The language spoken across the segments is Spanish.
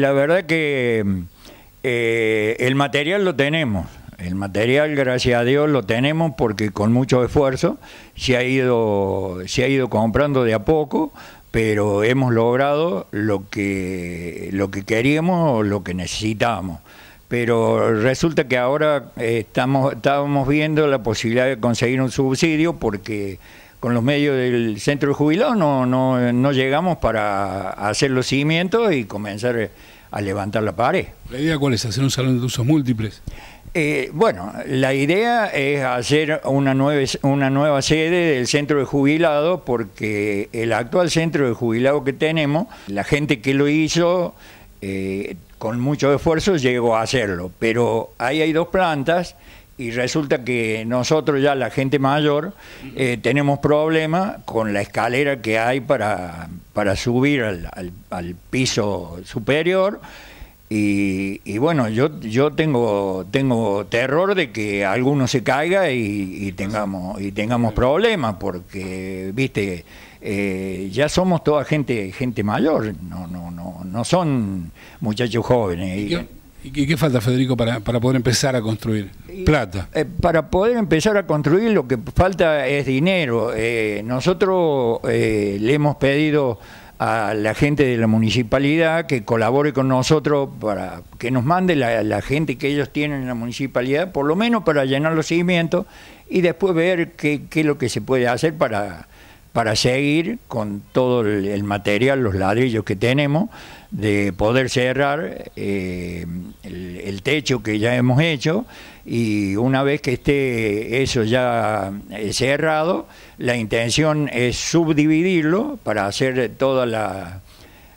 La verdad que eh, el material lo tenemos. El material, gracias a Dios, lo tenemos porque con mucho esfuerzo se ha ido, se ha ido comprando de a poco, pero hemos logrado lo que, lo que queríamos o lo que necesitábamos. Pero resulta que ahora estamos, estábamos viendo la posibilidad de conseguir un subsidio porque con los medios del centro de jubilados no, llegamos para hacer los seguimientos y comenzar eh, a levantar la pared. ¿La idea cuál es? ¿Hacer un salón de usos múltiples? Eh, bueno, la idea es hacer una nueva, una nueva sede del centro de jubilados porque el actual centro de jubilados que tenemos, la gente que lo hizo eh, con mucho esfuerzo llegó a hacerlo, pero ahí hay dos plantas y resulta que nosotros ya, la gente mayor, eh, tenemos problemas con la escalera que hay para, para subir al, al, piso superior. Y, bueno, yo, yo tengo, tengo terror de que alguno se caiga y, tengamos, y tengamos problemas, porque, viste, eh, ya somos toda gente, gente mayor, no, no, no, no son muchachos jóvenes. ¿Y qué, falta, Federico, para, para, poder empezar a construir? Plata. Eh, para poder empezar a construir lo que falta es dinero. Eh, nosotros eh, le hemos pedido a la gente de la municipalidad que colabore con nosotros para que nos mande la, gente que ellos tienen en la municipalidad, por lo menos para llenar los seguimientos y después ver qué es lo que se puede hacer para para seguir con todo el material, los ladrillos que tenemos, de poder cerrar eh, el, techo que ya hemos hecho y una vez que esté eso ya eh, cerrado, la intención es subdividirlo para hacer todas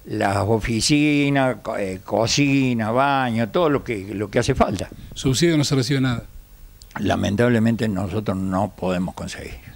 las oficinas, eh, cocina, baño, todo lo que, lo que hace falta. Subsidio no se recibe nada. Lamentablemente nosotros no podemos conseguir.